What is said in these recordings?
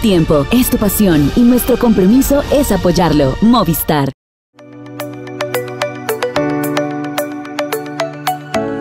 tiempo, es tu pasión y nuestro compromiso es apoyarlo. Movistar.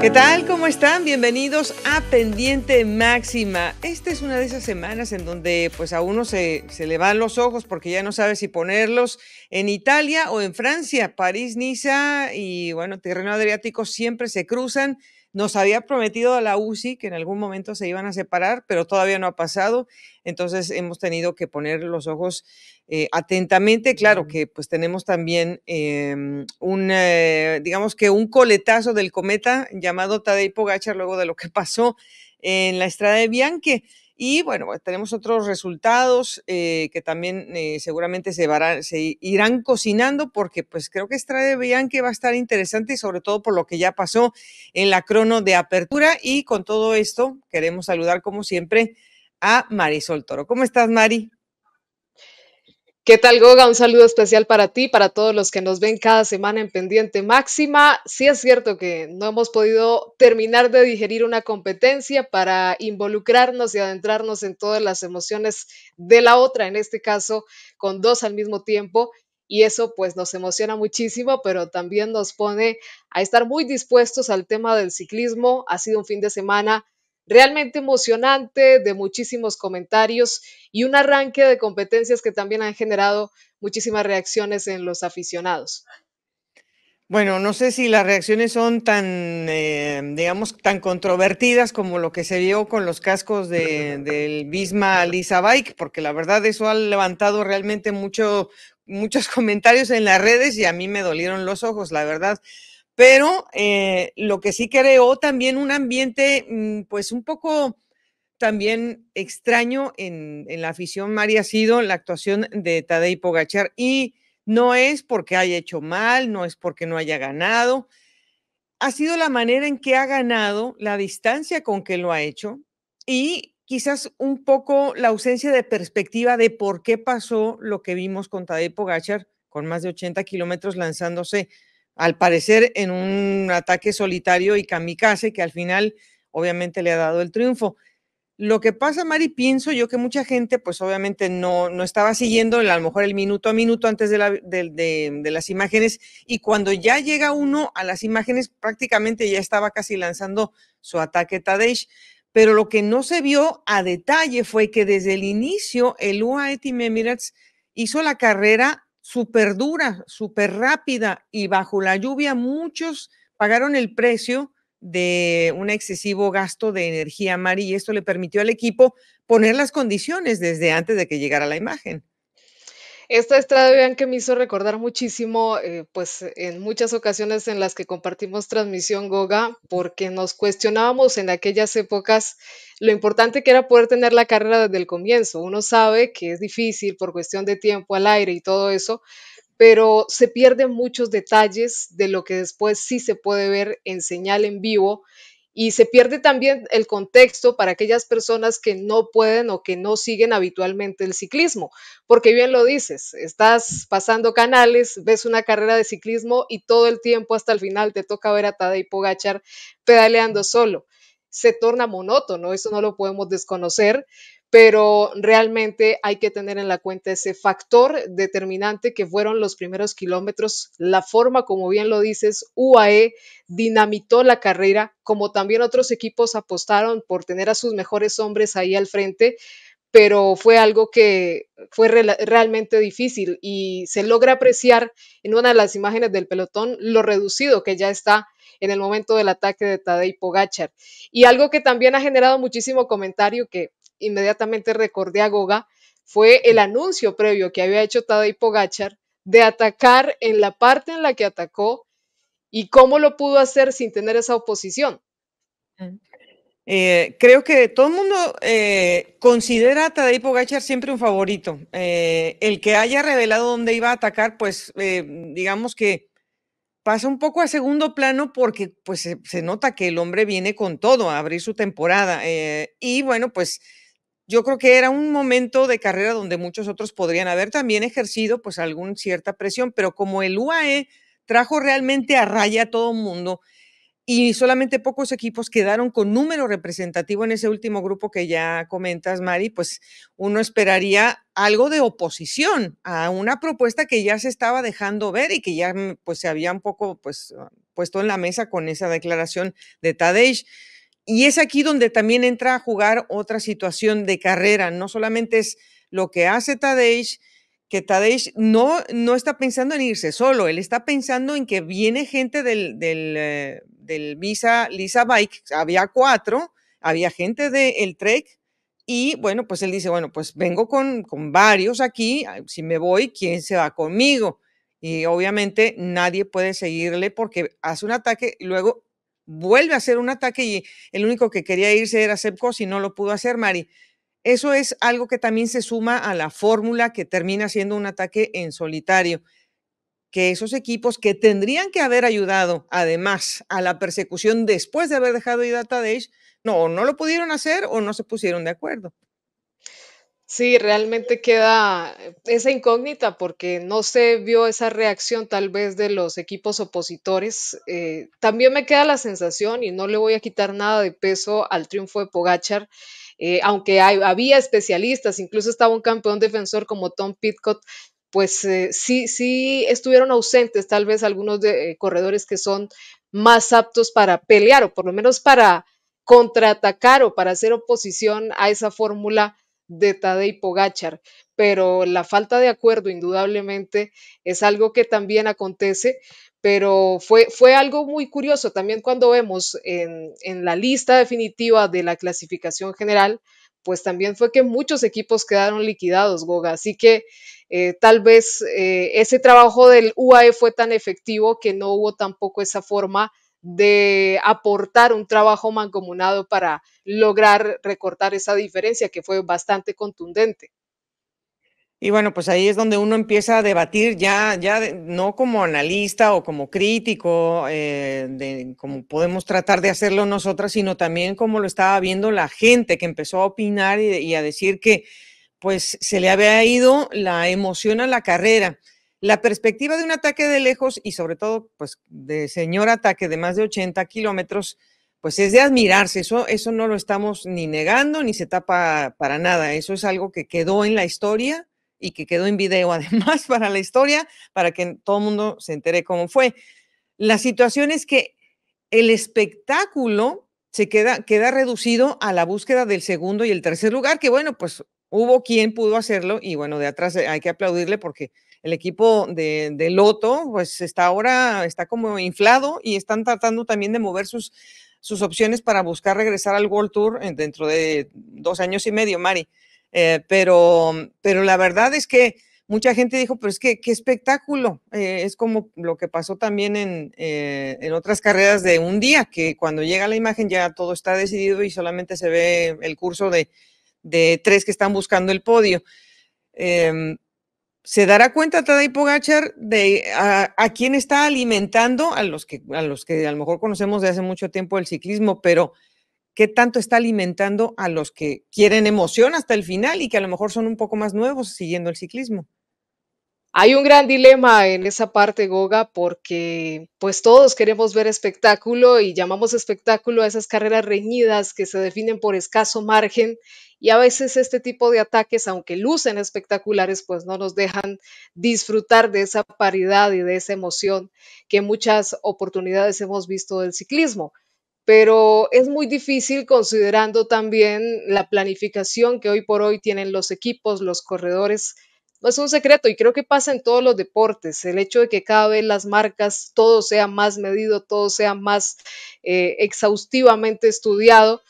¿Qué tal? ¿Cómo están? Bienvenidos a Pendiente Máxima. Esta es una de esas semanas en donde pues a uno se, se le van los ojos porque ya no sabe si ponerlos en Italia o en Francia. París, Niza y bueno, Terreno Adriático siempre se cruzan nos había prometido a la UCI que en algún momento se iban a separar, pero todavía no ha pasado. Entonces hemos tenido que poner los ojos eh, atentamente. Claro que pues tenemos también em, un, eh, digamos que un coletazo del cometa llamado Tadej Pogacha, luego de lo que pasó en la estrada de Bianque. Y bueno, pues, tenemos otros resultados eh, que también eh, seguramente se, irán cocinando porque pues creo que Estrada que va a estar interesante y sobre todo por lo que ya pasó en la crono de apertura. Y con todo esto queremos saludar como siempre a Marisol Toro. ¿Cómo estás, Mari? ¿Qué tal, Goga? Un saludo especial para ti, para todos los que nos ven cada semana en Pendiente Máxima. Sí es cierto que no hemos podido terminar de digerir una competencia para involucrarnos y adentrarnos en todas las emociones de la otra, en este caso con dos al mismo tiempo. Y eso pues nos emociona muchísimo, pero también nos pone a estar muy dispuestos al tema del ciclismo. Ha sido un fin de semana realmente emocionante, de muchísimos comentarios y un arranque de competencias que también han generado muchísimas reacciones en los aficionados. Bueno, no sé si las reacciones son tan, eh, digamos, tan controvertidas como lo que se vio con los cascos de, del Bisma Lisa Bike, porque la verdad eso ha levantado realmente mucho, muchos comentarios en las redes y a mí me dolieron los ojos, la verdad pero eh, lo que sí creó también un ambiente mm, pues un poco también extraño en, la afición María ha sido la actuación de Tadej Pogachar y no es porque haya hecho mal, no es porque no haya ganado, ha sido la manera en que ha ganado, la distancia con que lo ha hecho y quizás un poco la ausencia de perspectiva de por qué pasó lo que vimos con Tadej Pogachar con más de 80 kilómetros lanzándose al parecer en un ataque solitario y kamikaze que al final obviamente le ha dado el triunfo. Lo que pasa, Mari, pienso yo que mucha gente pues obviamente no, no estaba siguiendo a lo mejor el minuto a minuto antes de, las imágenes y cuando ya llega uno a las imágenes prácticamente ya estaba casi lanzando su ataque Tadej pero lo que no se vio a detalle fue que desde el inicio el UAE Team Emirates hizo la carrera súper dura, súper rápida y bajo la lluvia muchos pagaron el precio de un excesivo gasto de energía, mar, y esto le permitió al equipo poner las condiciones desde antes de que llegara la imagen. Esta estrada, vean que me hizo recordar muchísimo, eh, pues en muchas ocasiones en las que compartimos transmisión Goga, porque nos cuestionábamos en aquellas épocas lo importante que era poder tener la carrera desde el comienzo. Uno sabe que es difícil por cuestión de tiempo al aire y todo eso, pero se pierden muchos detalles de lo que después sí se puede ver en señal en vivo y se pierde también el contexto para aquellas personas que no pueden o que no siguen habitualmente el ciclismo, porque bien lo dices, estás pasando canales, ves una carrera de ciclismo y todo el tiempo hasta el final te toca ver a Tadej Pogachar pedaleando solo. Se torna monótono, eso no lo podemos desconocer, pero realmente hay que tener en la cuenta ese factor determinante que fueron los primeros kilómetros, la forma, como bien lo dices, UAE dinamitó la carrera, como también otros equipos apostaron por tener a sus mejores hombres ahí al frente, pero fue algo que fue realmente difícil y se logra apreciar en una de las imágenes del pelotón lo reducido que ya está en el momento del ataque de Tadej Pogachar. Y algo que también ha generado muchísimo comentario que inmediatamente recordé a Goga, fue el anuncio previo que había hecho Tadej Pogachar de atacar en la parte en la que atacó y cómo lo pudo hacer sin tener esa oposición. Eh, creo que todo el mundo eh, considera a Tadej Pogacar siempre un favorito. Eh, el que haya revelado dónde iba a atacar, pues digamos que pasa un poco a segundo plano porque pues se, nota que el hombre viene con todo a abrir su temporada. y bueno, pues yo creo que era un momento de carrera donde muchos otros podrían haber también ejercido pues alguna cierta presión, pero como el UAE trajo realmente a raya a todo mundo y solamente pocos equipos quedaron con número representativo en ese último grupo que ya comentas, Mari, pues uno esperaría algo de oposición a una propuesta que ya se estaba dejando ver y que ya pues se había un poco pues puesto en la mesa con esa declaración de Tadej. Y es aquí donde también entra a jugar otra situación de carrera. No solamente es lo que hace Tadej, que Tadej no, no está pensando en irse solo, él está pensando en que viene gente del, eh, Visa, Lisa Bike, había cuatro, había gente del de Trek, y bueno, pues él dice, bueno, pues vengo con, con varios aquí, ah, si me voy, ¿quién se va conmigo? Y obviamente nadie puede seguirle porque hace un ataque y luego vuelve a hacer un ataque y el único que quería irse era cepco y no lo pudo hacer, Mari. Eso es algo que también se suma a la fórmula que termina siendo un ataque en solitario. Que esos equipos que tendrían que haber ayudado además a la persecución después de haber dejado ir a Tadej, no, no lo pudieron hacer o no se pusieron de acuerdo. Sí, realmente queda esa incógnita porque no se vio esa reacción tal vez de los equipos opositores. Eh, también me queda la sensación, y no le voy a quitar nada de peso al triunfo de Pogachar, eh, aunque había especialistas, incluso estaba un campeón defensor como Tom Pitcott, pues eh, sí, sí estuvieron ausentes tal vez algunos de, corredores que son más aptos para pelear o por lo menos para contraatacar o para hacer oposición a esa fórmula de Tadej Pogachar, pero la falta de acuerdo indudablemente es algo que también acontece, pero fue, fue algo muy curioso también cuando vemos en, la lista definitiva de la clasificación general, pues también fue que muchos equipos quedaron liquidados, Goga. Así que eh, tal vez eh, ese trabajo del UAE fue tan efectivo que no hubo tampoco esa forma de aportar un trabajo mancomunado para lograr recortar esa diferencia que fue bastante contundente. Y bueno, pues ahí es donde uno empieza a debatir ya, ya no como analista o como crítico, eh, de, como podemos tratar de hacerlo nosotras, sino también como lo estaba viendo la gente que empezó a opinar y, y a decir que pues se le había ido la emoción a la carrera la perspectiva de un ataque de lejos y sobre todo, pues, de señor ataque de más de 80 kilómetros, pues es de admirarse. Eso, eso no lo estamos ni negando ni se tapa para nada. Eso es algo que quedó en la historia y que quedó en video además para la historia, para que todo el mundo se entere cómo fue. La situación es que el espectáculo se queda, queda reducido a la búsqueda del segundo y el tercer lugar, que bueno, pues hubo quien pudo hacerlo y bueno, de atrás hay que aplaudirle porque el equipo de, Loto, pues está ahora, está como inflado y están tratando también de mover sus, sus opciones para buscar regresar al World Tour eh, dentro de dos años y medio, Mari. Eh, pero, pero la verdad es que mucha gente dijo, pero es que qué espectáculo. Eh, es como lo que pasó también en, otras carreras de un día, que cuando llega la imagen ya todo está decidido y solamente se ve el curso de, tres que están buscando el podio. Em, se dará cuenta Tadej Pogachar de a, quién está alimentando, a los, que, a los que a lo mejor conocemos de hace mucho tiempo el ciclismo, pero qué tanto está alimentando a los que quieren emoción hasta el final y que a lo mejor son un poco más nuevos siguiendo el ciclismo. Hay un gran dilema en esa parte, Goga, porque pues todos queremos ver espectáculo y llamamos espectáculo a esas carreras reñidas que se definen por escaso margen y a veces este tipo de ataques, aunque lucen espectaculares, pues no nos dejan disfrutar de esa paridad y de esa emoción que muchas oportunidades hemos visto del ciclismo. Pero es muy difícil considerando también la planificación que hoy por hoy tienen los equipos, los corredores, no es un secreto y creo que pasa en todos los deportes, el hecho de que cada vez las marcas, todo sea más medido, todo sea más eh, exhaustivamente estudiado,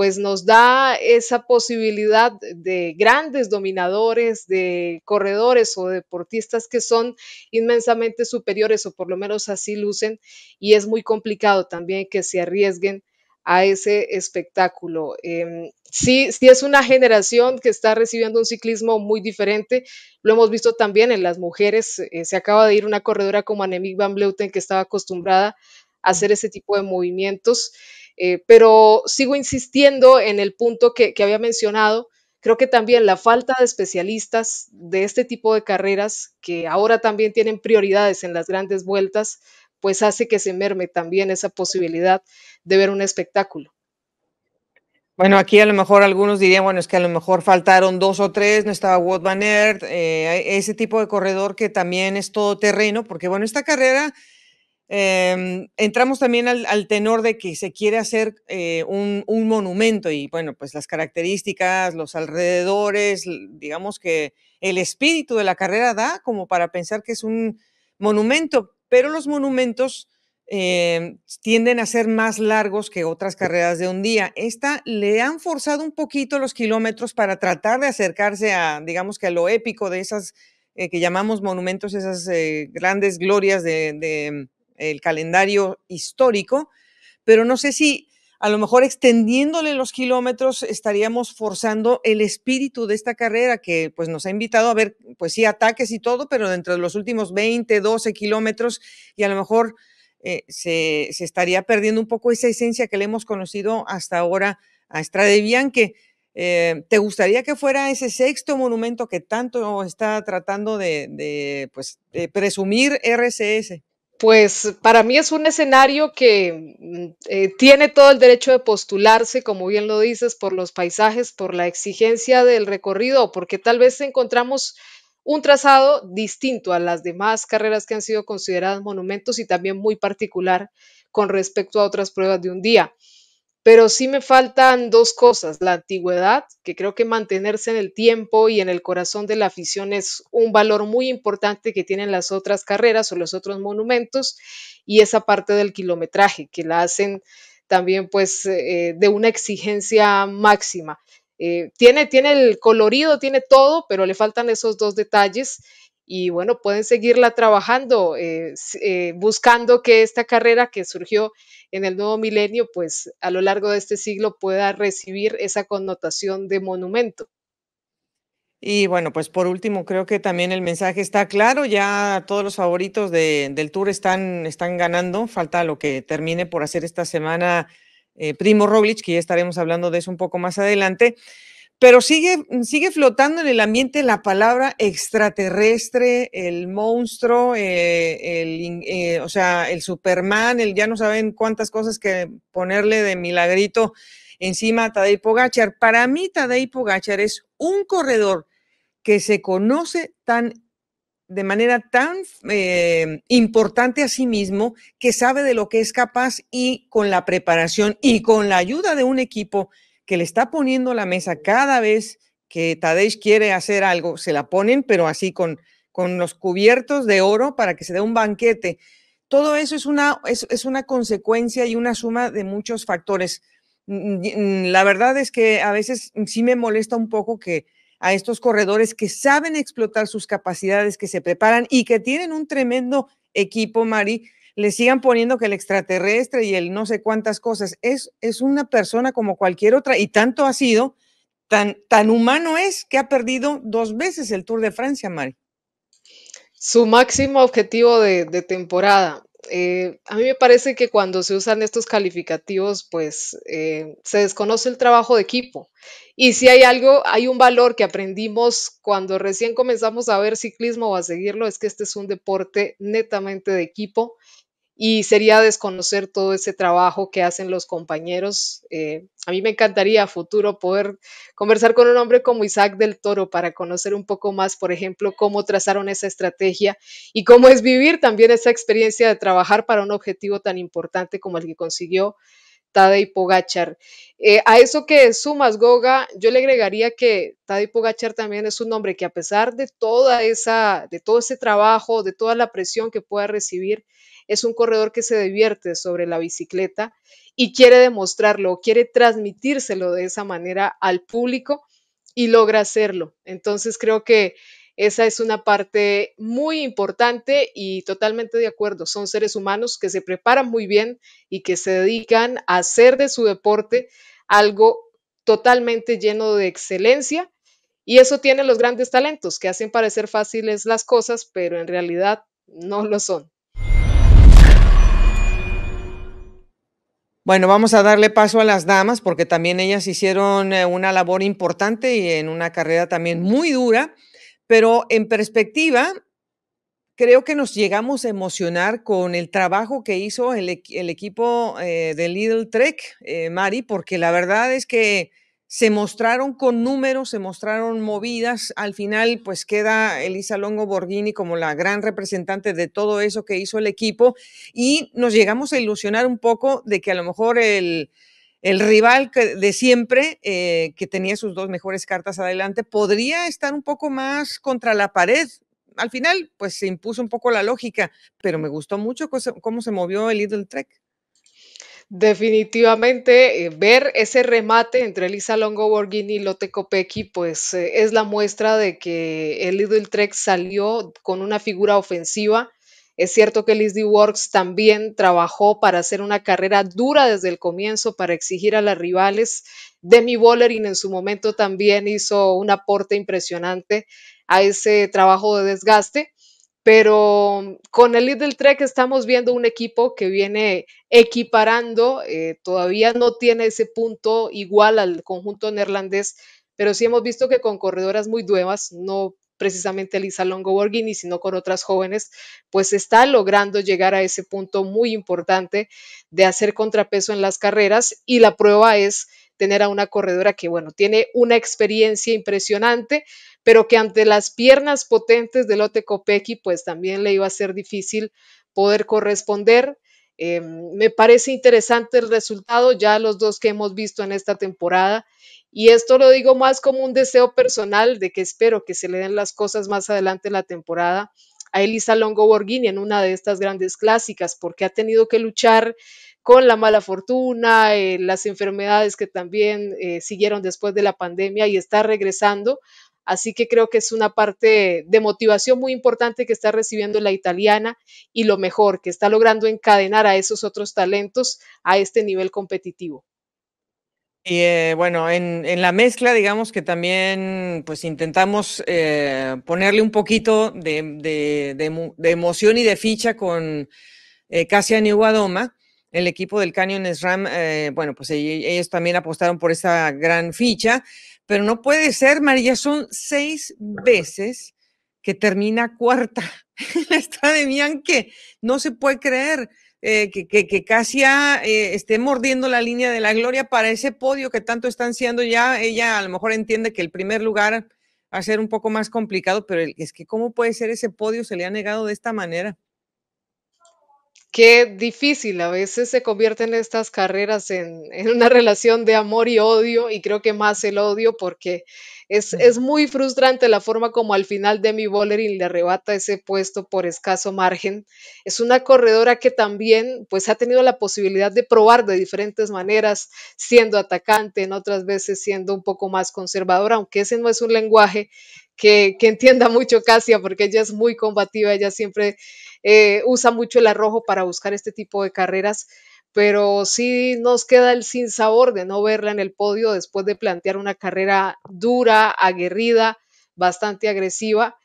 pues nos da esa posibilidad de grandes dominadores, de corredores o deportistas que son inmensamente superiores o por lo menos así lucen y es muy complicado también que se arriesguen a ese espectáculo. Em, sí, sí es una generación que está recibiendo un ciclismo muy diferente. Lo hemos visto también en las mujeres. Eh, se acaba de ir una corredora como Annemiek van Vleuten que estaba acostumbrada hacer ese tipo de movimientos. Eh, pero sigo insistiendo en el punto que, había mencionado. Creo que también la falta de especialistas de este tipo de carreras, que ahora también tienen prioridades en las grandes vueltas, pues hace que se merme también esa posibilidad de ver un espectáculo. Bueno, aquí a lo mejor algunos dirían, bueno, es que a lo mejor faltaron dos o tres, no estaba Wout Van Aert, eh, ese tipo de corredor que también es todo terreno, porque bueno, esta carrera Em, entramos también al, tenor de que se quiere hacer eh, un, monumento y bueno, pues las características, los alrededores, digamos que el espíritu de la carrera da como para pensar que es un monumento, pero los monumentos em, tienden a ser más largos que otras carreras de un día. Esta le han forzado un poquito los kilómetros para tratar de acercarse a, digamos que a lo épico de esas eh, que llamamos monumentos, esas eh, grandes glorias de el calendario histórico, pero no sé si a lo mejor extendiéndole los kilómetros estaríamos forzando el espíritu de esta carrera que pues nos ha invitado a ver pues sí ataques y todo, pero dentro de los últimos 20, 12 kilómetros y a lo mejor eh, se, estaría perdiendo un poco esa esencia que le hemos conocido hasta ahora a Estradevian, que eh, ¿Te gustaría que fuera ese sexto monumento que tanto está tratando de, pues, presumir RCS? pues para mí es un escenario que mm, eh, tiene todo el derecho de postularse, como bien lo dices, por los paisajes, por la exigencia del recorrido, porque tal vez encontramos un trazado distinto a las demás carreras que han sido consideradas monumentos y también muy particular con respecto a otras pruebas de un día pero sí me faltan dos cosas, la antigüedad, que creo que mantenerse en el tiempo y en el corazón de la afición es un valor muy importante que tienen las otras carreras o los otros monumentos, y esa parte del kilometraje, que la hacen también pues eh, de una exigencia máxima. Eh, tiene, tiene el colorido, tiene todo, pero le faltan esos dos detalles y bueno, pueden seguirla trabajando, eh, eh, buscando que esta carrera que surgió en el nuevo milenio, pues a lo largo de este siglo pueda recibir esa connotación de monumento. Y bueno, pues por último, creo que también el mensaje está claro, ya todos los favoritos del tour están, están ganando, falta lo que termine por hacer esta semana eh, Primo Roglic, que ya estaremos hablando de eso un poco más adelante pero sigue, sigue flotando en el ambiente la palabra extraterrestre, el monstruo, eh, el, eh, o sea, el Superman, el ya no saben cuántas cosas que ponerle de milagrito encima a Tadej Pogachar. Para mí, Tadej Pogachar es un corredor que se conoce tan de manera tan eh, importante a sí mismo que sabe de lo que es capaz y con la preparación y con la ayuda de un equipo que le está poniendo la mesa cada vez que Tadej quiere hacer algo, se la ponen, pero así con, con los cubiertos de oro para que se dé un banquete. Todo eso es una, es, es una consecuencia y una suma de muchos factores. La verdad es que a veces sí me molesta un poco que, a estos corredores que saben explotar sus capacidades, que se preparan y que tienen un tremendo equipo, Mari, le sigan poniendo que el extraterrestre y el no sé cuántas cosas, es, es una persona como cualquier otra y tanto ha sido, tan, tan humano es que ha perdido dos veces el Tour de Francia, Mari. Su máximo objetivo de, temporada. Eh, a mí me parece que cuando se usan estos calificativos, pues eh, se desconoce el trabajo de equipo. Y si hay algo, hay un valor que aprendimos cuando recién comenzamos a ver ciclismo o a seguirlo, es que este es un deporte netamente de equipo y sería desconocer todo ese trabajo que hacen los compañeros. Eh, a mí me encantaría a futuro poder conversar con un hombre como Isaac del Toro para conocer un poco más, por ejemplo, cómo trazaron esa estrategia y cómo es vivir también esa experiencia de trabajar para un objetivo tan importante como el que consiguió Tadej Pogachar. Eh, a eso que sumas Goga, yo le agregaría que Tadej Pogachar también es un hombre que a pesar de toda esa, de todo ese trabajo, de toda la presión que pueda recibir, es un corredor que se divierte sobre la bicicleta y quiere demostrarlo, quiere transmitírselo de esa manera al público y logra hacerlo. Entonces creo que esa es una parte muy importante y totalmente de acuerdo. Son seres humanos que se preparan muy bien y que se dedican a hacer de su deporte algo totalmente lleno de excelencia. Y eso tiene los grandes talentos que hacen parecer fáciles las cosas, pero en realidad no lo son. Bueno, vamos a darle paso a las damas porque también ellas hicieron eh, una labor importante y en una carrera también muy dura. Pero en perspectiva, creo que nos llegamos a emocionar con el trabajo que hizo el, equipo eh, de Little Trek, eh, Mari, porque la verdad es que se mostraron con números, se mostraron movidas. Al final, pues queda Elisa Longo Borghini como la gran representante de todo eso que hizo el equipo y nos llegamos a ilusionar un poco de que a lo mejor el, el rival de siempre, eh, que tenía sus dos mejores cartas adelante, podría estar un poco más contra la pared. Al final, pues se impuso un poco la lógica, pero me gustó mucho cómo se movió el Little Trek. Definitivamente, eh, ver ese remate entre Elisa Longo Borghini y Lotte Kopecky, pues eh, es la muestra de que el Little Trek salió con una figura ofensiva es cierto que Liz Works también trabajó para hacer una carrera dura desde el comienzo, para exigir a las rivales. Demi Bollering en su momento también hizo un aporte impresionante a ese trabajo de desgaste. Pero con el Little Trek estamos viendo un equipo que viene equiparando, eh, todavía no tiene ese punto igual al conjunto neerlandés, pero sí hemos visto que con corredoras muy nuevas, no precisamente Lisa Longo Borghini, sino con otras jóvenes, pues está logrando llegar a ese punto muy importante de hacer contrapeso en las carreras y la prueba es tener a una corredora que, bueno, tiene una experiencia impresionante, pero que ante las piernas potentes de Lotte Copecchi, pues también le iba a ser difícil poder corresponder. Em, me parece interesante el resultado, ya los dos que hemos visto en esta temporada. Y esto lo digo más como un deseo personal de que espero que se le den las cosas más adelante en la temporada a Elisa Longo Borghini en una de estas grandes clásicas, porque ha tenido que luchar con la mala fortuna, eh, las enfermedades que también eh, siguieron después de la pandemia y está regresando Así que creo que es una parte de motivación muy importante que está recibiendo la italiana y lo mejor, que está logrando encadenar a esos otros talentos a este nivel competitivo. Y eh, bueno, en, la mezcla, digamos que también pues intentamos eh, ponerle un poquito de, emoción y de ficha con eh, Casia Guadoma, el equipo del Canyon SRAM, eh, bueno, pues ellos también apostaron por esa gran ficha, pero no puede ser, María, son seis veces que termina cuarta Está de de No se puede creer eh, que, que, que, Casia eh, esté mordiendo la línea de la gloria para ese podio que tanto están siendo. ya. Ella a lo mejor entiende que el primer lugar va a ser un poco más complicado, pero es que cómo puede ser ese podio, se le ha negado de esta manera. Qué difícil, a veces se convierten estas carreras en, una relación de amor y odio, y creo que más el odio porque es, muy frustrante la forma como al final de mi Bollering le arrebata ese puesto por escaso margen. Es una corredora que también pues, ha tenido la posibilidad de probar de diferentes maneras, siendo atacante, en otras veces siendo un poco más conservadora, aunque ese no es un lenguaje que, entienda mucho Casia, porque ella es muy combativa, ella siempre eh, usa mucho el arrojo para buscar este tipo de carreras, pero sí nos queda el sinsabor de no verla en el podio después de plantear una carrera dura, aguerrida, bastante agresiva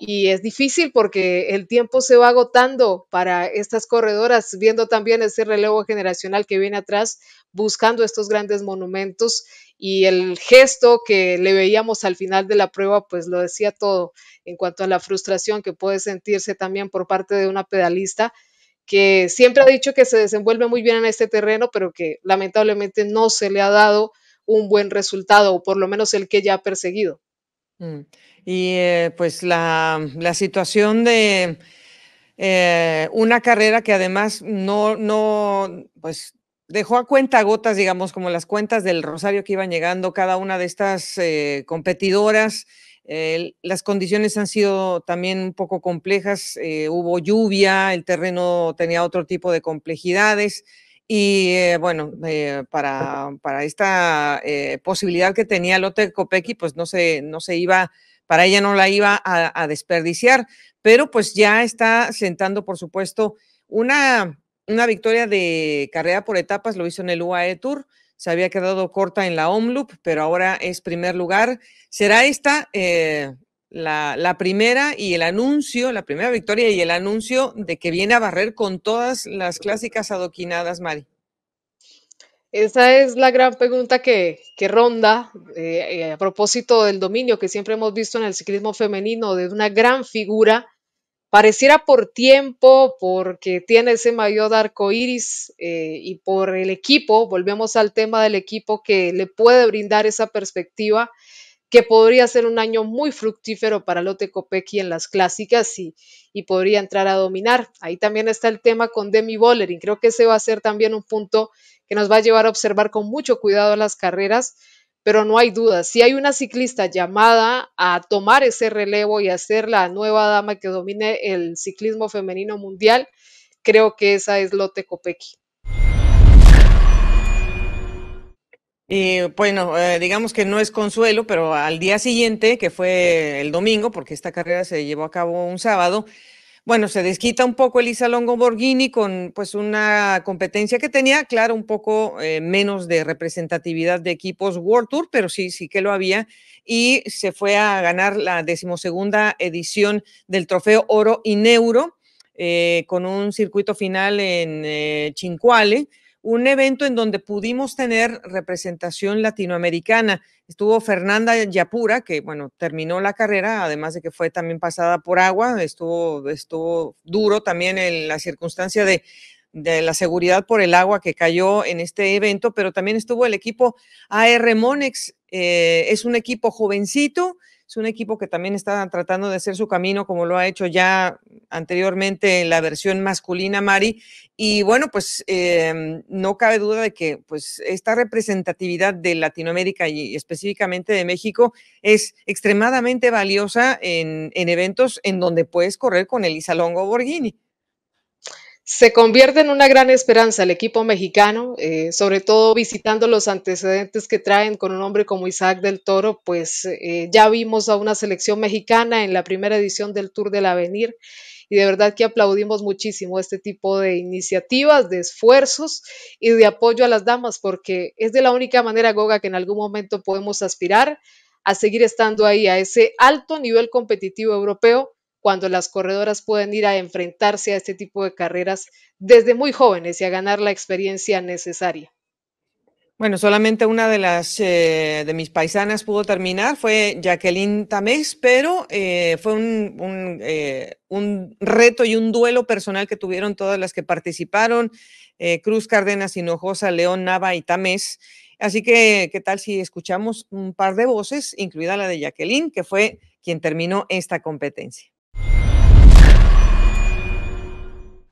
y es difícil porque el tiempo se va agotando para estas corredoras, viendo también ese relevo generacional que viene atrás buscando estos grandes monumentos y el gesto que le veíamos al final de la prueba, pues lo decía todo en cuanto a la frustración que puede sentirse también por parte de una pedalista que siempre ha dicho que se desenvuelve muy bien en este terreno, pero que lamentablemente no se le ha dado un buen resultado, o por lo menos el que ya ha perseguido. Mm. Y eh, pues la, situación de eh, una carrera que además no, no, pues dejó a cuenta gotas, digamos, como las cuentas del Rosario que iban llegando cada una de estas eh, competidoras. las condiciones han sido también un poco complejas, hubo lluvia, el terreno tenía otro tipo de complejidades. Y eh, bueno, eh, para, para, esta eh, posibilidad que tenía Lotte Kopecky, pues no se, no se iba, para ella no la iba a, desperdiciar, pero pues ya está sentando, por supuesto, una, una victoria de carrera por etapas, lo hizo en el UAE Tour, se había quedado corta en la Omloop, pero ahora es primer lugar. Será esta la, primera y el anuncio, la primera victoria y el anuncio de que viene a barrer con todas las clásicas adoquinadas, Mari. Esa es la gran pregunta que, ronda eh, eh, a propósito del dominio que siempre hemos visto en el ciclismo femenino de una gran figura. Pareciera por tiempo, porque tiene ese mayor arco iris eh, y por el equipo, volvemos al tema del equipo que le puede brindar esa perspectiva que podría ser un año muy fructífero para Lotte Copecchi en las clásicas y, podría entrar a dominar. Ahí también está el tema con Demi Bollering. Creo que ese va a ser también un punto que nos va a llevar a observar con mucho cuidado las carreras, pero no hay duda. Si hay una ciclista llamada a tomar ese relevo y a ser la nueva dama que domine el ciclismo femenino mundial, creo que esa es Lotte Copecchi. Y bueno, eh, digamos que no es consuelo, pero al día siguiente, que fue el domingo, porque esta carrera se llevó a cabo un sábado, bueno, se desquita un poco Elisa Longo Borghini con pues una competencia que tenía, claro, un poco eh, menos de representatividad de equipos World Tour, pero sí, sí que lo había, y se fue a ganar la decimosegunda edición del trofeo Oro y Neuro, eh, con un circuito final en Chincuale un evento en donde pudimos tener representación latinoamericana. Estuvo Fernanda Yapura, que bueno, terminó la carrera, además de que fue también pasada por agua, estuvo, estuvo duro también en la circunstancia de, la seguridad por el agua que cayó en este evento, pero también estuvo el equipo AR Monex, eh, es un equipo jovencito es un equipo que también está tratando de hacer su camino como lo ha hecho ya anteriormente en la versión masculina, Mari. Y bueno, pues em, no cabe duda de que pues esta representatividad de Latinoamérica y específicamente de México es extremadamente valiosa en, eventos en donde puedes correr con Elisa Longo Borghini. Se convierte en una gran esperanza el equipo mexicano, eh, sobre todo visitando los antecedentes que traen con un hombre como Isaac del Toro, pues eh, ya vimos a una selección mexicana en la primera edición del Tour del Avenir y de verdad que aplaudimos muchísimo este tipo de iniciativas, de esfuerzos y de apoyo a las damas, porque es de la única manera, Goga, que en algún momento podemos aspirar a seguir estando ahí, a ese alto nivel competitivo europeo cuando las corredoras pueden ir a enfrentarse a este tipo de carreras desde muy jóvenes y a ganar la experiencia necesaria. Bueno, solamente una de las eh, de mis paisanas pudo terminar, fue Jacqueline Tamés, pero eh, fue un, eh, un, reto y un duelo personal que tuvieron todas las que participaron, Cruz Cárdenas, Hinojosa, León Nava y Tamés. Así que, ¿qué tal si escuchamos un par de voces, incluida la de Jacqueline, que fue quien terminó esta competencia?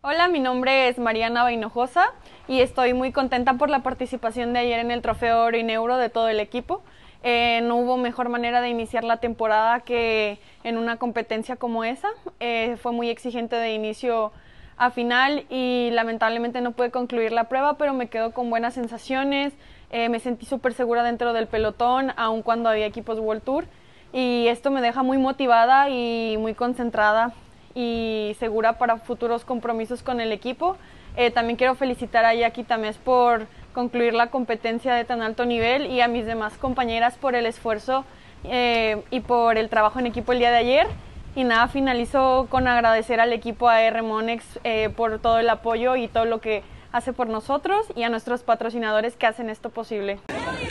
Hola, mi nombre es Mariana Vainojosa y estoy muy contenta por la participación de ayer en el Trofeo Oro y Neuro de todo el equipo. Eh, no hubo mejor manera de iniciar la temporada que en una competencia como esa. Eh, fue muy exigente de inicio a final y lamentablemente no pude concluir la prueba, pero me quedo con buenas sensaciones. Eh, me sentí súper segura dentro del pelotón, aun cuando había equipos World Tour. Y esto me deja muy motivada y muy concentrada y segura para futuros compromisos con el equipo. Eh, también quiero felicitar a Jackie Tamés por concluir la competencia de tan alto nivel y a mis demás compañeras por el esfuerzo eh, y por el trabajo en equipo el día de ayer. Y nada, finalizo con agradecer al equipo AR Monex eh, por todo el apoyo y todo lo que hace por nosotros y a nuestros patrocinadores que hacen esto posible.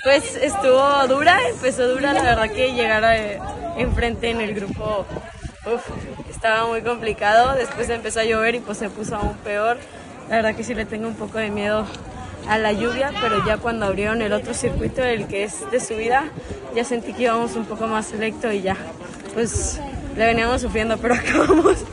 Pues estuvo dura, empezó dura, la verdad que llegar enfrente en el grupo uf, estaba muy complicado. Después empezó a llover y pues se puso aún peor. La verdad que sí le tengo un poco de miedo a la lluvia, pero ya cuando abrieron el otro circuito, el que es de subida, ya sentí que íbamos un poco más selecto y ya, pues le veníamos sufriendo, pero acabamos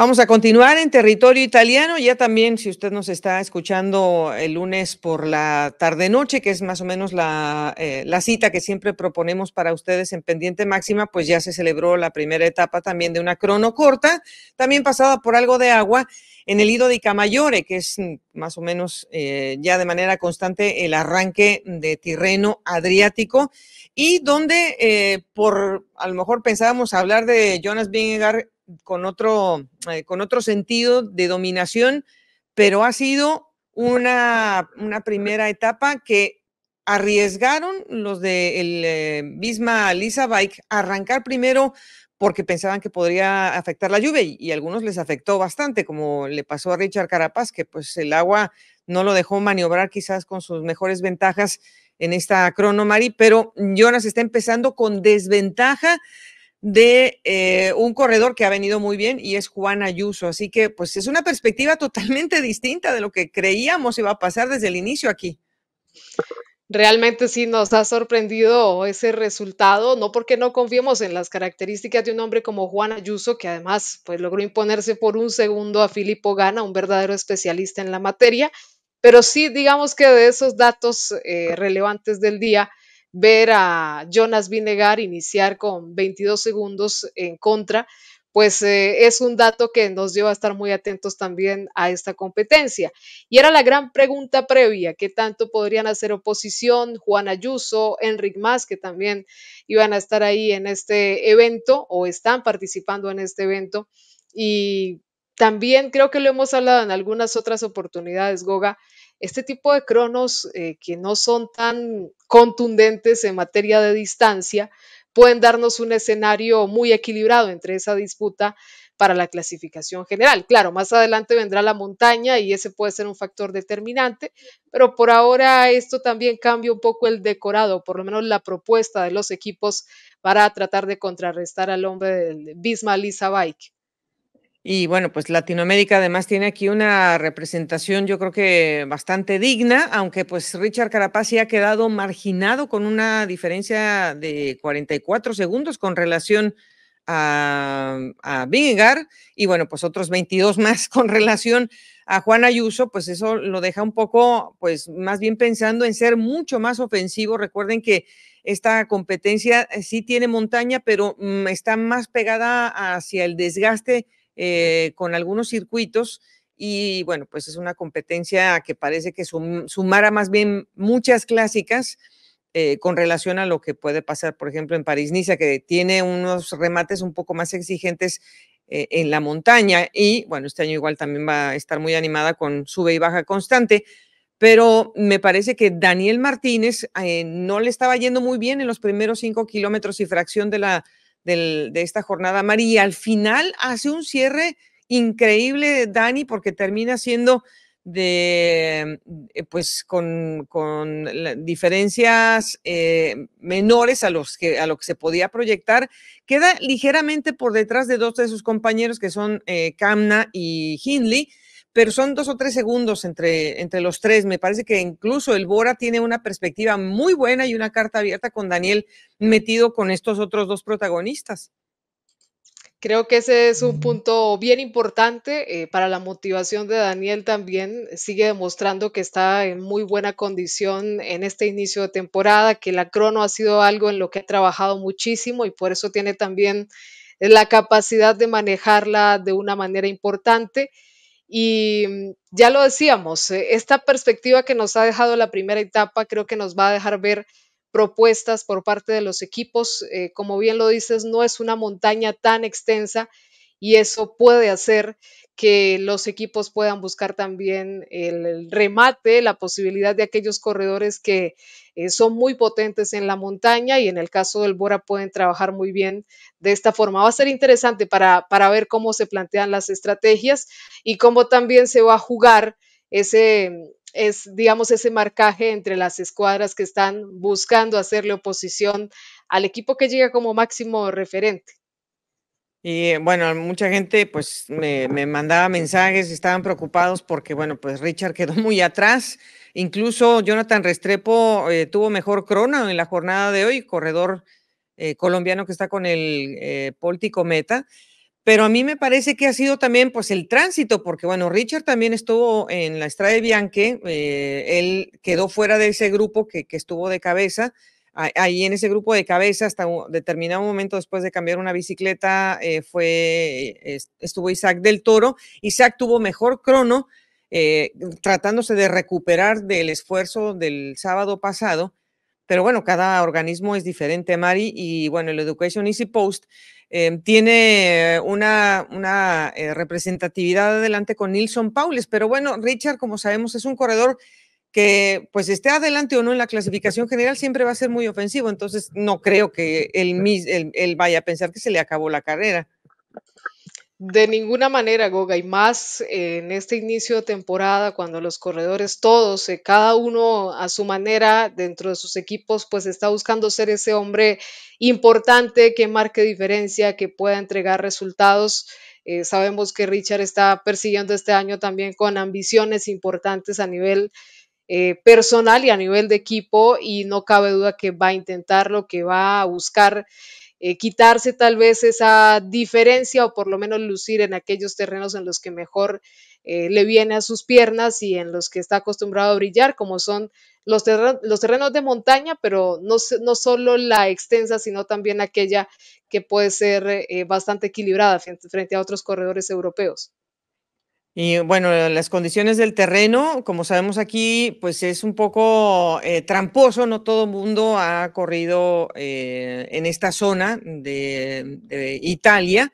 Vamos a continuar en territorio italiano. Ya también, si usted nos está escuchando el lunes por la tarde-noche, que es más o menos eh, la, cita que siempre proponemos para ustedes en Pendiente Máxima, pues ya se celebró la primera etapa también de una crono corta, también pasada por algo de agua en el Ido de Camayore, que es más o menos eh, ya de manera constante el arranque de Tirreno Adriático y donde eh, por a lo mejor pensábamos hablar de Jonas Vingegaard con otro, eh, con otro sentido de dominación, pero ha sido una, una primera etapa que arriesgaron los de el, eh, Lisa Bike a arrancar primero porque pensaban que podría afectar la lluvia y, algunos les afectó bastante, como le pasó a Richard Carapaz, que pues el agua no lo dejó maniobrar quizás con sus mejores ventajas en esta crono, pero Jonas está empezando con desventaja de eh, un corredor que ha venido muy bien y es Juan Ayuso. Así que pues es una perspectiva totalmente distinta de lo que creíamos iba a pasar desde el inicio aquí. Realmente sí nos ha sorprendido ese resultado, no porque no confiemos en las características de un hombre como Juan Ayuso, que además pues, logró imponerse por un segundo a Filippo Gana, un verdadero especialista en la materia, pero sí digamos que de esos datos eh, relevantes del día, ver a Jonas Vinegar iniciar con 22 segundos en contra, pues eh, es un dato que nos lleva a estar muy atentos también a esta competencia. Y era la gran pregunta previa, ¿qué tanto podrían hacer oposición Juan Ayuso, Enric Más, que también iban a estar ahí en este evento o están participando en este evento? Y también creo que lo hemos hablado en algunas otras oportunidades, Goga, este tipo de cronos eh, que no son tan contundentes en materia de distancia pueden darnos un escenario muy equilibrado entre esa disputa para la clasificación general. Claro, más adelante vendrá la montaña y ese puede ser un factor determinante, pero por ahora esto también cambia un poco el decorado, por lo menos la propuesta de los equipos para tratar de contrarrestar al hombre del Bisma Lisa Bike. Y bueno, pues Latinoamérica además tiene aquí una representación yo creo que bastante digna, aunque pues Richard Carapaz sí ha quedado marginado con una diferencia de 44 segundos con relación a, a y bueno, pues otros 22 más con relación a Juan Ayuso, pues eso lo deja un poco, pues más bien pensando en ser mucho más ofensivo. Recuerden que esta competencia eh, sí tiene montaña, pero mm, está más pegada hacia el desgaste eh, con algunos circuitos y bueno, pues es una competencia que parece que sumará sumara más bien muchas clásicas. Eh, con relación a lo que puede pasar, por ejemplo, en París-Niza, que tiene unos remates un poco más exigentes eh, en la montaña. Y bueno, este año igual también va a estar muy animada con sube y baja constante. Pero me parece que Daniel Martínez no le estaba yendo muy bien en los primeros cinco kilómetros y fracción de la del, de esta jornada María Y al final hace un cierre increíble, Dani, porque termina siendo de eh, pues con, diferencias eh, menores a los que a lo que se podía proyectar queda ligeramente por detrás de dos de sus compañeros que son Camna eh, Kamna y Hindley pero son dos o tres segundos entre, entre los tres. Me parece que incluso el Bora tiene una perspectiva muy buena y una carta abierta con Daniel metido con estos otros dos protagonistas. Creo que ese es un mm. punto bien importante eh, para la motivación de Daniel también. Sigue demostrando que está en muy buena condición en este inicio de temporada, que la crono ha sido algo en lo que ha trabajado muchísimo y por eso tiene también la capacidad de manejarla de una manera importante. Y mm, ya lo decíamos, eh, esta perspectiva que nos ha dejado la primera etapa creo que nos va a dejar ver propuestas por parte de los equipos. Eh, como bien lo dices, no es una montaña tan extensa y eso puede hacer que los equipos puedan buscar también el, remate, la posibilidad de aquellos corredores que eh, son muy potentes en la montaña y en el caso del Bora pueden trabajar muy bien de esta forma. Va a ser interesante para, para ver cómo se plantean las estrategias y cómo también se va a jugar ese, es, digamos, ese marcaje entre las escuadras que están buscando hacerle oposición al equipo que llega como máximo referente. Y bueno, mucha gente pues me, mandaba mensajes, estaban preocupados porque bueno, pues Richard quedó muy atrás. Incluso Jonathan Restrepo eh, tuvo mejor crono en la jornada de hoy, corredor eh, colombiano que está con el eh, Cometa Meta. Pero a mí me parece que ha sido también pues el tránsito, porque bueno, Richard también estuvo en la Estrada de Bianque, eh, él quedó fuera de ese grupo que, que estuvo de cabeza ahí en ese grupo de cabeza hasta un determinado momento después de cambiar una bicicleta eh, fue estuvo Isaac del Toro. Isaac tuvo mejor crono eh, tratándose de recuperar del esfuerzo del sábado pasado. Pero bueno, cada organismo es diferente, Mari, y bueno, el Education Easy Post eh, tiene una, una representatividad adelante con Nilsson Paules, pero bueno, Richard, como sabemos, es un corredor que pues esté adelante o no en la clasificación general, siempre va a ser muy ofensivo. Entonces, no creo que él, vaya a pensar que se le acabó la carrera. De ninguna manera, Goga, y más en este inicio de temporada, cuando los corredores todos, eh, cada uno a su manera, dentro de sus equipos, pues está buscando ser ese hombre importante que marque diferencia, que pueda entregar resultados. Eh, sabemos que Richard está persiguiendo este año también con ambiciones importantes a nivel eh, personal y a nivel de equipo y no cabe duda que va a intentarlo, que va a buscar eh, quitarse tal vez esa diferencia o por lo menos lucir en aquellos terrenos en los que mejor eh, le viene a sus piernas y en los que está acostumbrado a brillar, como son los, terrenos de montaña, pero no, no, solo la extensa, sino también aquella que puede ser bastante equilibrada frente a otros corredores europeos. Y bueno, las condiciones del terreno, como sabemos aquí, pues es un poco eh, tramposo, no todo el mundo ha corrido eh, en esta zona de, Italia.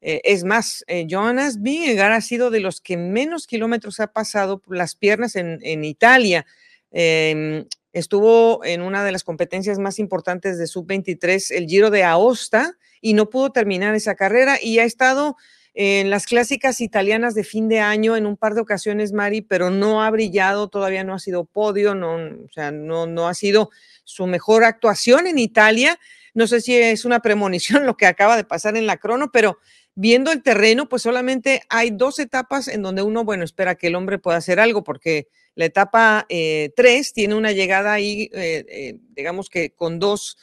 Eh, es más, Jonas Vingegaard ha sido de los que menos kilómetros ha pasado por las piernas en, en Italia. Em, estuvo en una de las competencias más importantes de Sub-23, el Giro de Aosta, y no pudo terminar esa carrera y ha estado en las clásicas italianas de fin de año en un par de ocasiones, Mari, pero no ha brillado, todavía no ha sido podio, no, o sea, no, ha sido su mejor actuación en Italia. No sé si es una premonición lo que acaba de pasar en la crono, pero viendo el terreno, pues solamente hay dos etapas en donde uno, bueno, espera que el hombre pueda hacer algo, porque la etapa 3 eh, tiene una llegada ahí, eh, eh, digamos que con dos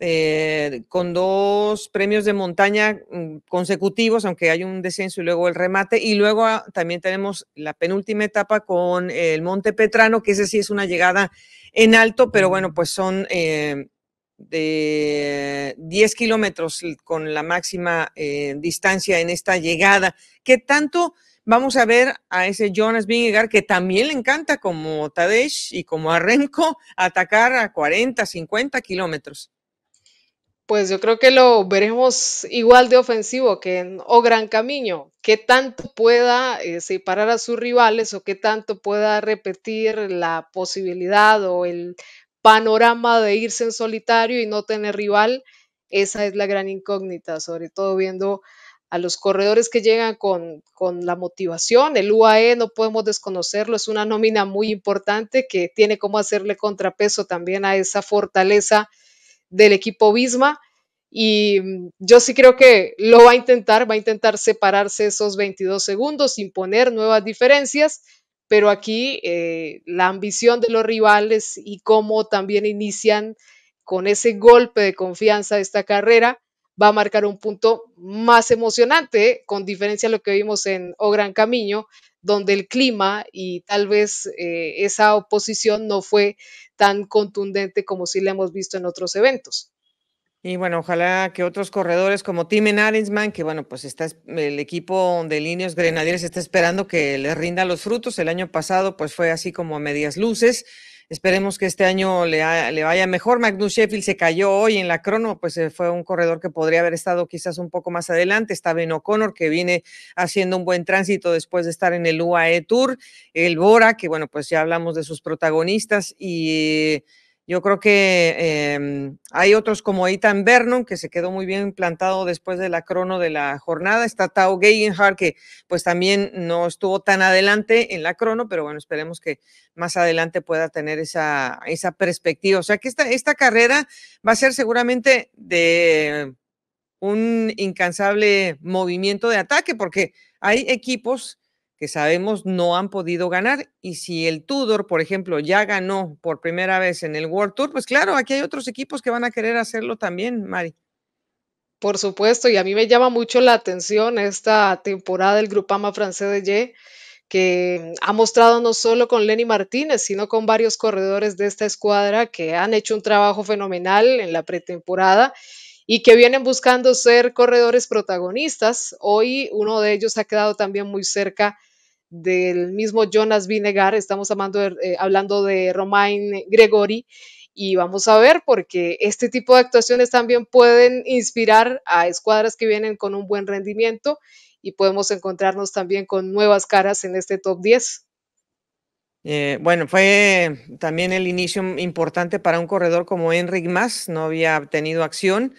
eh, con dos premios de montaña mm, consecutivos, aunque hay un descenso y luego el remate. Y luego ah, también tenemos la penúltima etapa con el Monte Petrano, que ese sí es una llegada en alto, pero bueno, pues son eh, de 10 kilómetros con la máxima eh, distancia en esta llegada. ¿Qué tanto? Vamos a ver a ese Jonas Vingegaard que también le encanta como Tadej y como Arrenco atacar a 40, 50 kilómetros pues yo creo que lo veremos igual de ofensivo que en O Gran Camino. ¿Qué tanto pueda eh, separar a sus rivales o qué tanto pueda repetir la posibilidad o el panorama de irse en solitario y no tener rival? Esa es la gran incógnita, sobre todo viendo a los corredores que llegan con, con la motivación. El UAE no podemos desconocerlo, es una nómina muy importante que tiene como hacerle contrapeso también a esa fortaleza del equipo Visma. Y mm, yo sí creo que lo va a intentar, va a intentar separarse esos 22 segundos, imponer nuevas diferencias, pero aquí eh, la ambición de los rivales y cómo también inician con ese golpe de confianza esta carrera, va a marcar un punto más emocionante, con diferencia a lo que vimos en O Gran Camino, donde el clima y tal vez eh, esa oposición no fue tan contundente como sí la hemos visto en otros eventos. Y bueno, ojalá que otros corredores como Tim Arensman, que bueno, pues está el equipo de líneas grenadieres está esperando que les rinda los frutos. El año pasado pues fue así como a medias luces. Esperemos que este año le, vaya mejor. Magnus Sheffield se cayó hoy en la crono, pues eh, fue un corredor que podría haber estado quizás un poco más adelante. Está Ben O'Connor, que viene haciendo un buen tránsito después de estar en el UAE Tour. El Bora, que bueno, pues ya hablamos de sus protagonistas y... Yo creo que em, hay otros como Ethan Vernon, que se quedó muy bien plantado después de la crono de la jornada. Está Tao Geigenhardt, que pues también no estuvo tan adelante en la crono, pero bueno, esperemos que más adelante pueda tener esa, esa perspectiva. O sea que esta, esta carrera va a ser seguramente de un incansable movimiento de ataque, porque hay equipos que sabemos no han podido ganar. Y si el Tudor, por ejemplo, ya ganó por primera vez en el World Tour, pues claro, aquí hay otros equipos que van a querer hacerlo también, Mari. Por supuesto, y a mí me llama mucho la atención esta temporada del Grupama francés de Ye, que ha mostrado no solo con Lenny Martínez, sino con varios corredores de esta escuadra que han hecho un trabajo fenomenal en la pretemporada y que vienen buscando ser corredores protagonistas. Hoy uno de ellos ha quedado también muy cerca del mismo Jonas Vinegar, estamos eh, hablando de, Romain gregory y vamos a ver porque este tipo de actuaciones también pueden inspirar a escuadras que vienen con un buen rendimiento y podemos encontrarnos también con nuevas caras en este top 10. Eh, bueno, fue también el inicio importante para un corredor como Enric Mas, no había tenido acción,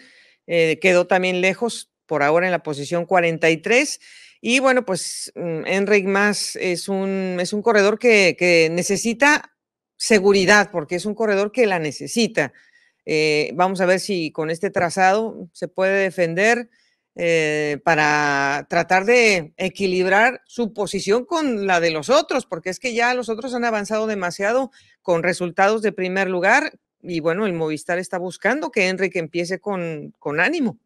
eh, quedó también lejos por ahora en la posición 43 y bueno, pues mm, Enric Más es un, es un corredor que, necesita seguridad, porque es un corredor que la necesita. Eh, vamos a ver si con este trazado se puede defender eh, para tratar de equilibrar su posición con la de los otros, porque es que ya los otros han avanzado demasiado con resultados de primer lugar y bueno, el Movistar está buscando que Enrique empiece con, con ánimo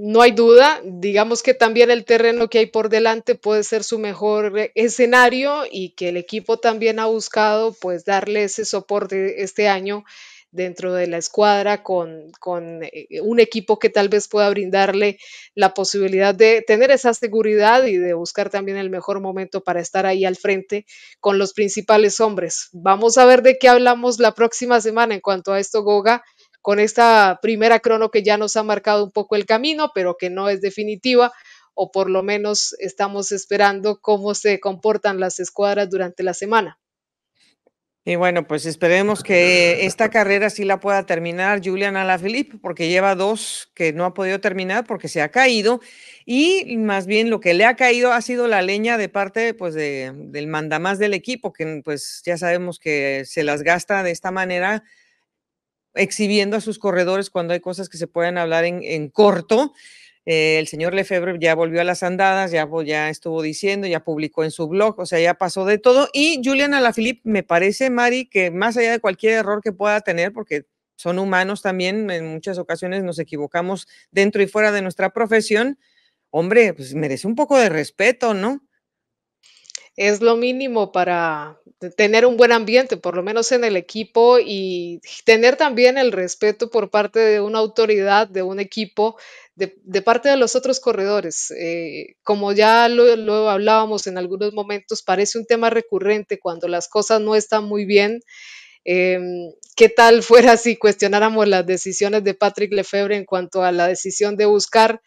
no hay duda, digamos que también el terreno que hay por delante puede ser su mejor eh, escenario y que el equipo también ha buscado pues darle ese soporte este año dentro de la escuadra con, con, eh, un equipo que tal vez pueda brindarle la posibilidad de tener esa seguridad y de buscar también el mejor momento para estar ahí al frente con los principales hombres. Vamos a ver de qué hablamos la próxima semana en cuanto a esto, Goga con esta primera crono que ya nos ha marcado un poco el camino, pero que no es definitiva, o por lo menos estamos esperando cómo se comportan las escuadras durante la semana. Y bueno, pues esperemos que esta carrera sí la pueda terminar Julian Alaphilippe, porque lleva dos que no ha podido terminar porque se ha caído y más bien lo que le ha caído ha sido la leña de parte pues de, del mandamás del equipo, que pues ya sabemos que se las gasta de esta manera exhibiendo a sus corredores cuando hay cosas que se puedan hablar en, corto. Eh, el señor Lefebvre ya volvió a las andadas, ya, ya estuvo diciendo, ya publicó en su blog, o sea, ya pasó de todo. Y Julian Alaphilippe, me parece, Mari, que más allá de cualquier error que pueda tener, porque son humanos también, en muchas ocasiones nos equivocamos dentro y fuera de nuestra profesión, hombre, pues merece un poco de respeto, ¿no? es lo mínimo para tener un buen ambiente, por lo menos en el equipo, y tener también el respeto por parte de una autoridad, de un equipo, de, parte de los otros corredores. Eh, como ya lo, hablábamos en algunos momentos, parece un tema recurrente cuando las cosas no están muy bien. Em, ¿Qué tal fuera si cuestionáramos las decisiones de Patrick Lefebvre en cuanto a la decisión de buscar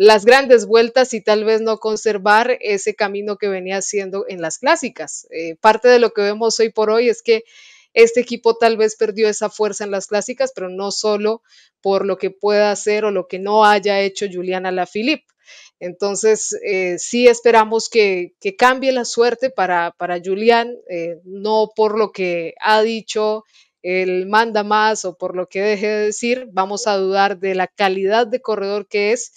las grandes vueltas y tal vez no conservar ese camino que venía haciendo en las clásicas. Eh, parte de lo que vemos hoy por hoy es que este equipo tal vez perdió esa fuerza en las clásicas, pero no solo por lo que pueda hacer o lo que no haya hecho Juliana Lafilippe. Entonces, eh, sí esperamos que, que, cambie la suerte para, para Julián, eh, no por lo que ha dicho el manda más o por lo que deje de decir, vamos a dudar de la calidad de corredor que es,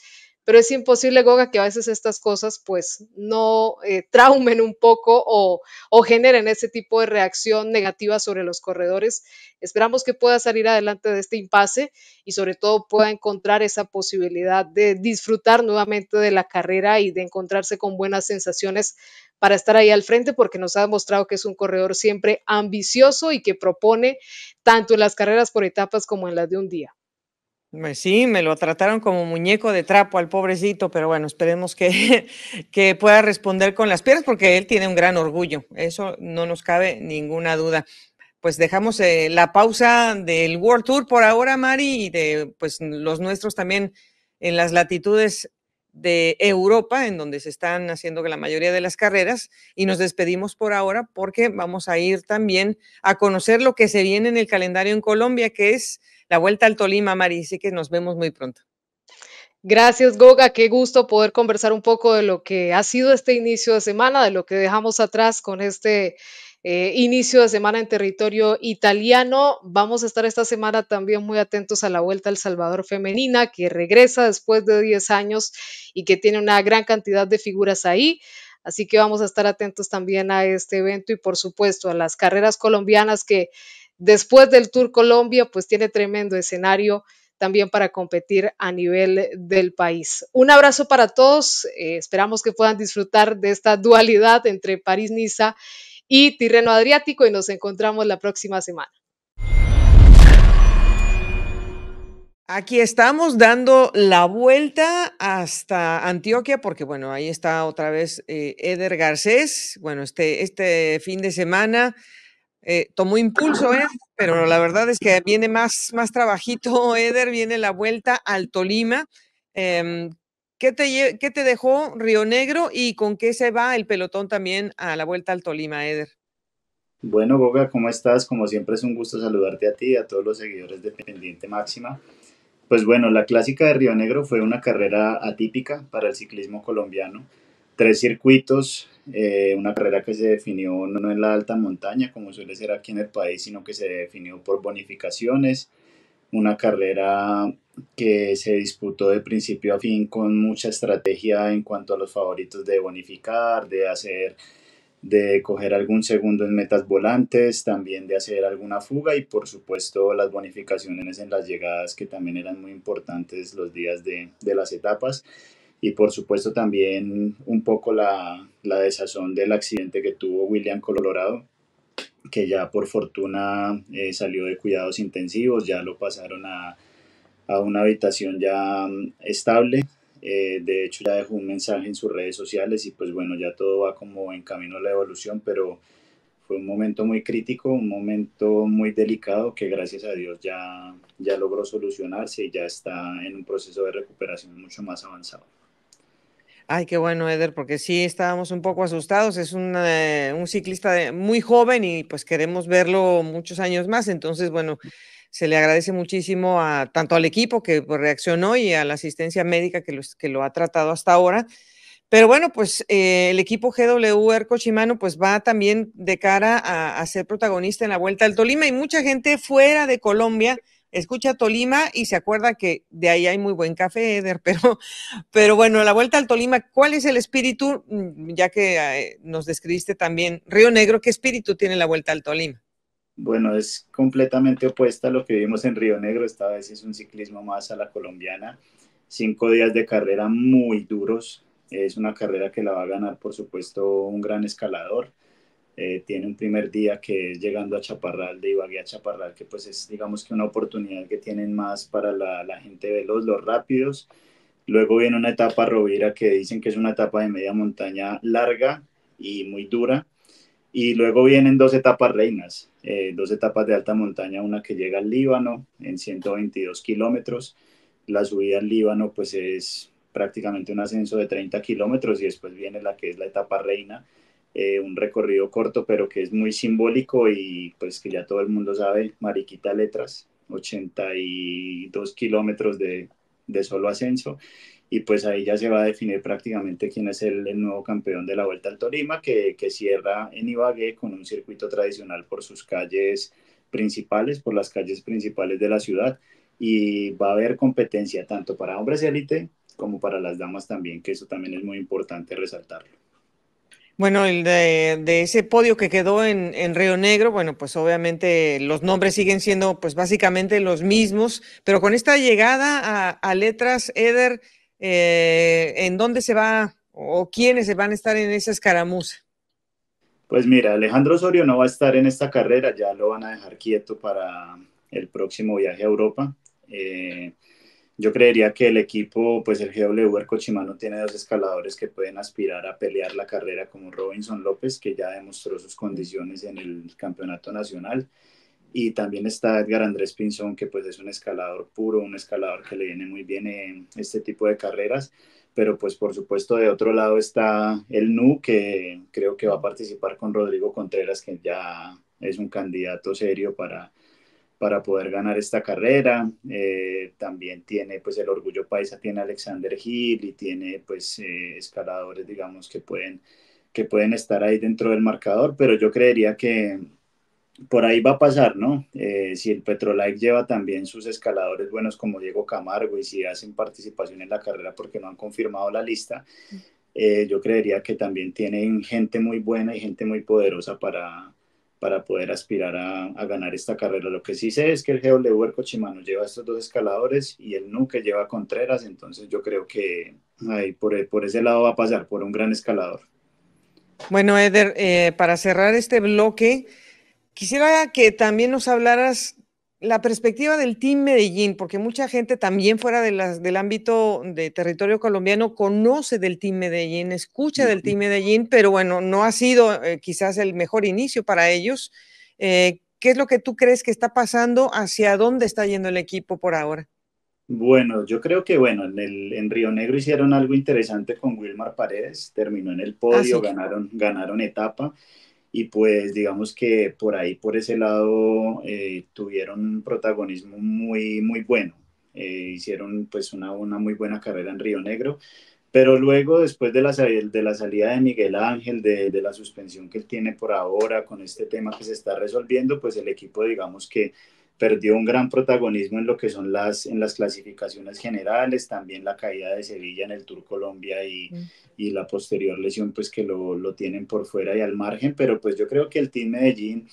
pero es imposible, Goga, que a veces estas cosas pues no eh, traumen un poco o, o, generen ese tipo de reacción negativa sobre los corredores. Esperamos que pueda salir adelante de este impasse y sobre todo pueda encontrar esa posibilidad de disfrutar nuevamente de la carrera y de encontrarse con buenas sensaciones para estar ahí al frente porque nos ha demostrado que es un corredor siempre ambicioso y que propone tanto en las carreras por etapas como en las de un día. Pues sí, me lo trataron como muñeco de trapo al pobrecito, pero bueno, esperemos que, que pueda responder con las piernas porque él tiene un gran orgullo, eso no nos cabe ninguna duda. Pues dejamos eh, la pausa del World Tour por ahora, Mari, y de pues los nuestros también en las latitudes de Europa, en donde se están haciendo la mayoría de las carreras, y nos despedimos por ahora porque vamos a ir también a conocer lo que se viene en el calendario en Colombia, que es la vuelta al Tolima, Mari. Así que nos vemos muy pronto. Gracias, Goga. Qué gusto poder conversar un poco de lo que ha sido este inicio de semana, de lo que dejamos atrás con este eh, inicio de semana en territorio italiano. Vamos a estar esta semana también muy atentos a la Vuelta al Salvador Femenina, que regresa después de 10 años y que tiene una gran cantidad de figuras ahí. Así que vamos a estar atentos también a este evento y, por supuesto, a las carreras colombianas que después del Tour Colombia, pues tiene tremendo escenario también para competir a nivel del país. Un abrazo para todos, eh, esperamos que puedan disfrutar de esta dualidad entre París-Niza y Tirreno Adriático y nos encontramos la próxima semana. Aquí estamos dando la vuelta hasta Antioquia, porque bueno, ahí está otra vez eh, Eder Garcés. Bueno, este, este fin de semana eh, tomó impulso, ¿eh? pero la verdad es que viene más, más trabajito, Eder, viene la vuelta al Tolima. Em, ¿qué, te, ¿Qué te dejó Río Negro y con qué se va el pelotón también a la vuelta al Tolima, Eder? Bueno, Goga, ¿cómo estás? Como siempre es un gusto saludarte a ti y a todos los seguidores de Pendiente Máxima. Pues bueno, la clásica de Río Negro fue una carrera atípica para el ciclismo colombiano. Tres circuitos, eh, una carrera que se definió no en la alta montaña, como suele ser aquí en el país, sino que se definió por bonificaciones, una carrera que se disputó de principio a fin con mucha estrategia en cuanto a los favoritos de bonificar, de hacer de coger algún segundo en metas volantes, también de hacer alguna fuga y por supuesto las bonificaciones en las llegadas que también eran muy importantes los días de las etapas y por supuesto también un poco la, desazón del accidente que tuvo William Colorado, que ya por fortuna eh, salió de cuidados intensivos, ya lo pasaron a, una habitación ya mm, estable. Eh, de hecho, ya dejó un mensaje en sus redes sociales y pues bueno, ya todo va como en camino a la evolución, pero fue un momento muy crítico, un momento muy delicado que gracias a Dios ya, ya logró solucionarse y ya está en un proceso de recuperación mucho más avanzado. Ay, qué bueno, Eder, porque sí estábamos un poco asustados. Es un, eh, ciclista muy joven y pues queremos verlo muchos años más. Entonces, bueno, se le agradece muchísimo a, tanto al equipo que pues, reaccionó y a la asistencia médica que, que lo ha tratado hasta ahora. Pero bueno, pues eh, el equipo GWR Cochimano pues va también de cara a, a, ser protagonista en la Vuelta al Tolima y mucha gente fuera de Colombia escucha Tolima y se acuerda que de ahí hay muy buen café, Eder, pero, pero bueno, la vuelta al Tolima, ¿cuál es el espíritu, mm, ya que eh, nos describiste también Río Negro, qué espíritu tiene la vuelta al Tolima? Bueno, es completamente opuesta a lo que vimos en Río Negro, esta vez es un ciclismo más a la colombiana, cinco días de carrera muy duros, es una carrera que la va a ganar, por supuesto, un gran escalador. Eh, tiene un primer día que es llegando a Chaparral, de Ibagué a Chaparral, que pues es digamos que una oportunidad que tienen más para la, gente veloz, los rápidos. Luego viene una etapa Rovira que dicen que es una etapa de media montaña larga y muy dura. Y luego vienen dos etapas reinas, eh, dos etapas de alta montaña, una que llega al Líbano en 122 kilómetros. La subida al Líbano pues es prácticamente un ascenso de 30 kilómetros y después viene la que es la etapa reina, eh, un recorrido corto, pero que es muy simbólico y pues que ya todo el mundo sabe, Mariquita Letras, 82 kilómetros de, solo ascenso. Y pues ahí ya se va a definir prácticamente quién es el, nuevo campeón de la Vuelta al Torima que, que, cierra en Ibagué con un circuito tradicional por sus calles principales, por las calles principales de la ciudad. Y va a haber competencia tanto para hombres élite como para las damas también, que eso también es muy importante resaltarlo. Bueno, el de, ese podio que quedó en, Río Negro, bueno, pues obviamente los nombres siguen siendo pues básicamente los mismos, pero con esta llegada a, letras, Eder, eh, ¿en dónde se va o quiénes se van a estar en esa escaramuza? Pues mira, Alejandro Osorio no va a estar en esta carrera, ya lo van a dejar quieto para el próximo viaje a Europa. Eh, yo creería que el equipo, pues el GW Cochimano tiene dos escaladores que pueden aspirar a pelear la carrera como Robinson López, que ya demostró sus condiciones en el campeonato nacional. Y también está Edgar Andrés Pinzón, que pues es un escalador puro, un escalador que le viene muy bien en este tipo de carreras. Pero pues por supuesto de otro lado está el NU, que creo que va a participar con Rodrigo Contreras, que ya es un candidato serio para para poder ganar esta carrera. Eh, también tiene, pues el Orgullo Paisa tiene Alexander Hill y tiene, pues, eh, escaladores, digamos, que pueden, que pueden estar ahí dentro del marcador, pero yo creería que por ahí va a pasar, ¿no? Eh, si el Petrolike lleva también sus escaladores buenos como Diego Camargo y si hacen participación en la carrera porque no han confirmado la lista, mm. yo creería que también tienen gente muy buena y gente muy poderosa para, para poder aspirar a, ganar esta carrera. Lo que sí sé es que el Huerco Chimano lleva estos dos escaladores y el Nuke lleva Contreras, entonces yo creo que ahí por, ese lado va a pasar, por un gran escalador. Bueno, Eder, eh, para cerrar este bloque, quisiera que también nos hablaras la perspectiva del Team Medellín, porque mucha gente también fuera de las, del ámbito de territorio colombiano conoce del Team Medellín, escucha del Team Medellín, pero bueno, no ha sido eh, quizás el mejor inicio para ellos. Eh, ¿Qué es lo que tú crees que está pasando? ¿Hacia dónde está yendo el equipo por ahora? Bueno, yo creo que bueno, en, el, en Río Negro hicieron algo interesante con Wilmar Paredes, terminó en el podio, ah, ganaron, ganaron etapa y pues digamos que por ahí, por ese lado, eh, tuvieron un protagonismo muy, muy bueno. Eh, hicieron pues una, una muy buena carrera en Río Negro, pero luego después de la, de la salida de Miguel Ángel, de la suspensión que él tiene por ahora, con este tema que se está resolviendo, pues el equipo digamos que perdió un gran protagonismo en lo que son las, en las clasificaciones generales, también la caída de Sevilla en el Tour Colombia mm. y, la posterior lesión pues que lo, lo, tienen por fuera y al margen, pero pues yo creo que el Team Medellín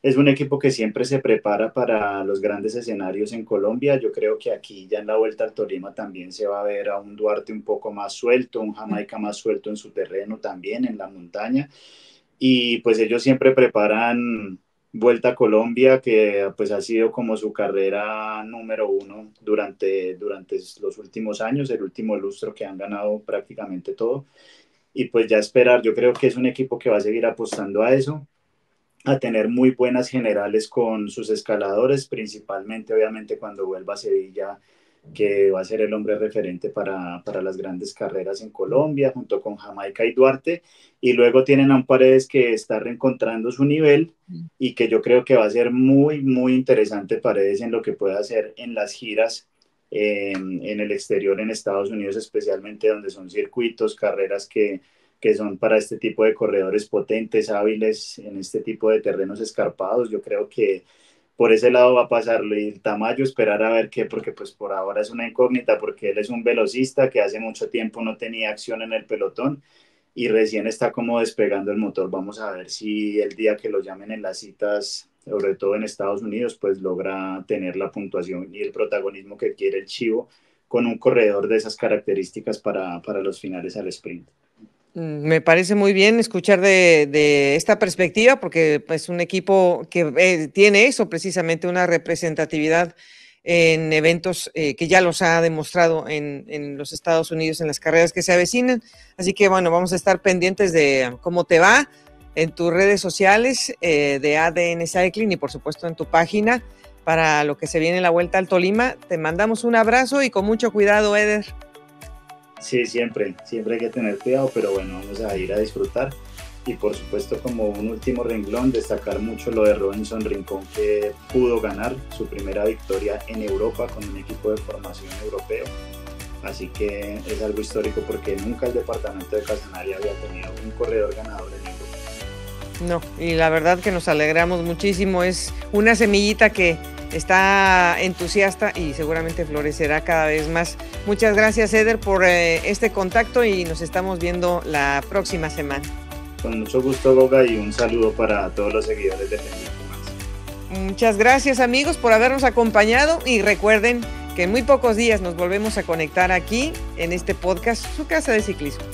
es un equipo que siempre se prepara para los grandes escenarios en Colombia, yo creo que aquí ya en la Vuelta al Tolima también se va a ver a un Duarte un poco más suelto, un Jamaica más suelto en su terreno también, en la montaña, y pues ellos siempre preparan Vuelta a Colombia, que pues ha sido como su carrera número uno durante, durante los últimos años, el último lustro que han ganado prácticamente todo. Y pues ya esperar, yo creo que es un equipo que va a seguir apostando a eso, a tener muy buenas generales con sus escaladores, principalmente obviamente cuando vuelva a Sevilla que va a ser el hombre referente para, las grandes carreras en Colombia, junto con Jamaica y Duarte. Y luego tienen a un Paredes que está reencontrando su nivel y que yo creo que va a ser muy, muy interesante Paredes en lo que pueda hacer en las giras em, en, el exterior, en Estados Unidos especialmente, donde son circuitos, carreras que son para este tipo de corredores potentes, hábiles, en este tipo de terrenos escarpados. Yo creo que por ese lado va a pasar el Tamayo esperar a ver qué, porque pues por ahora es una incógnita, porque él es un velocista que hace mucho tiempo no tenía acción en el pelotón y recién está como despegando el motor. Vamos a ver si el día que lo llamen en las citas, sobre todo en Estados Unidos, pues logra tener la puntuación y el protagonismo que quiere el Chivo con un corredor de esas características para, para los finales al sprint me parece muy bien escuchar de, esta perspectiva, porque es pues, un equipo que eh, tiene eso, precisamente una representatividad en eventos eh, que ya los ha demostrado en, los Estados Unidos, en las carreras que se avecinan. Así que bueno, vamos a estar pendientes de cómo te va en tus redes sociales eh, de ADN Cycling y por supuesto en tu página para lo que se viene la vuelta al Tolima. Te mandamos un abrazo y con mucho cuidado, Eder. Sí, siempre, siempre hay que tener cuidado, pero bueno, vamos a ir a disfrutar. Y por supuesto, como un último renglón, destacar mucho lo de Robinson Rincón, que pudo ganar su primera victoria en Europa con un equipo de formación europeo. Así que es algo histórico porque nunca el departamento de Casanaria había tenido un corredor ganador en Europa. No, y la verdad que nos alegramos muchísimo. Es una semillita que está entusiasta y seguramente florecerá cada vez más. Muchas gracias, Eder, por eh, este contacto y nos estamos viendo la próxima semana. Con mucho gusto, Boga, y un saludo para todos los seguidores de Más. Muchas gracias, amigos, por habernos acompañado y recuerden que en muy pocos días nos volvemos a conectar aquí en este podcast, su casa de ciclismo.